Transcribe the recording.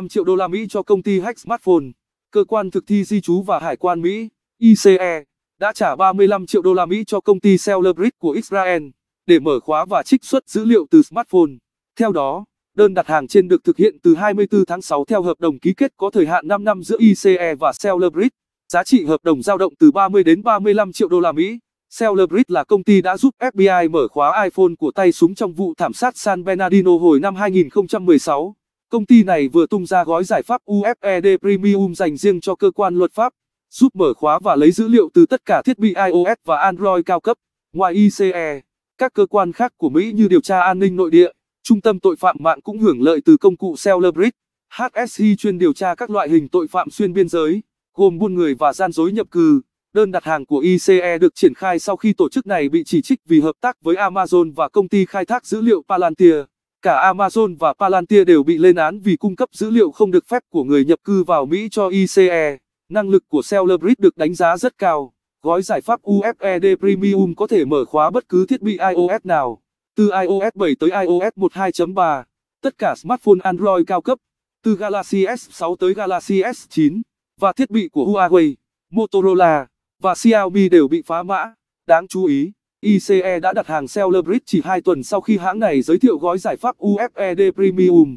5 triệu đô la Mỹ cho công ty hack smartphone. Cơ quan thực thi di trú và hải quan Mỹ, ICE, đã trả 35 triệu đô la Mỹ cho công ty Celebrit của Israel để mở khóa và trích xuất dữ liệu từ smartphone. Theo đó, đơn đặt hàng trên được thực hiện từ 24 tháng 6 theo hợp đồng ký kết có thời hạn 5 năm giữa ICE và Celebrit. Giá trị hợp đồng giao động từ 30 đến 35 triệu đô la Mỹ. Celebrit là công ty đã giúp FBI mở khóa iPhone của tay súng trong vụ thảm sát San Bernardino hồi năm 2016. Công ty này vừa tung ra gói giải pháp UFED Premium dành riêng cho cơ quan luật pháp, giúp mở khóa và lấy dữ liệu từ tất cả thiết bị iOS và Android cao cấp. Ngoài ICE, các cơ quan khác của Mỹ như điều tra an ninh nội địa, trung tâm tội phạm mạng cũng hưởng lợi từ công cụ Celebrite, HSI chuyên điều tra các loại hình tội phạm xuyên biên giới, gồm buôn người và gian dối nhập cư. Đơn đặt hàng của ICE được triển khai sau khi tổ chức này bị chỉ trích vì hợp tác với Amazon và công ty khai thác dữ liệu Palantir cả Amazon và Palantir đều bị lên án vì cung cấp dữ liệu không được phép của người nhập cư vào Mỹ cho ICE. Năng lực của Celebrite được đánh giá rất cao. Gói giải pháp UFED Premium có thể mở khóa bất cứ thiết bị iOS nào, từ iOS 7 tới iOS 12.3, tất cả smartphone Android cao cấp, từ Galaxy S6 tới Galaxy S9, và thiết bị của Huawei, Motorola và Xiaomi đều bị phá mã. Đáng chú ý ICE đã đặt hàng Celebrite chỉ 2 tuần sau khi hãng này giới thiệu gói giải pháp UFED Premium.